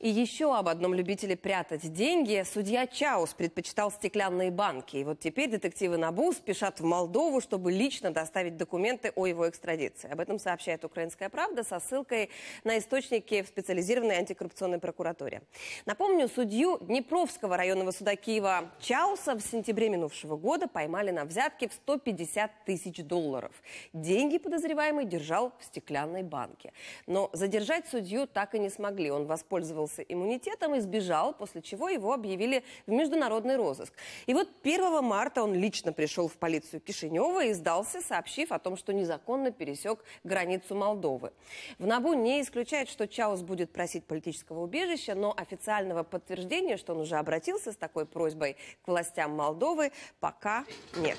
И еще об одном любителе прятать деньги судья Чаус предпочитал стеклянные банки. И вот теперь детективы НАБУ спешат в Молдову, чтобы лично доставить документы о его экстрадиции. Об этом сообщает «Украинская правда» со ссылкой на источники в специализированной антикоррупционной прокуратуре. Напомню, судью Днепровского районного суда Киева Чауса в сентябре минувшего года поймали на взятке в 150 тысяч долларов. Деньги подозреваемый держал в стеклянной банке. Но задержать судью так и не смогли. Он воспользовался пользовался иммунитетом и сбежал, после чего его объявили в международный розыск. И вот 1 марта он лично пришел в полицию Кишинева и сдался, сообщив о том, что незаконно пересек границу Молдовы. В НАБУ не исключает, что Чаус будет просить политического убежища, но официального подтверждения, что он уже обратился с такой просьбой к властям Молдовы, пока нет.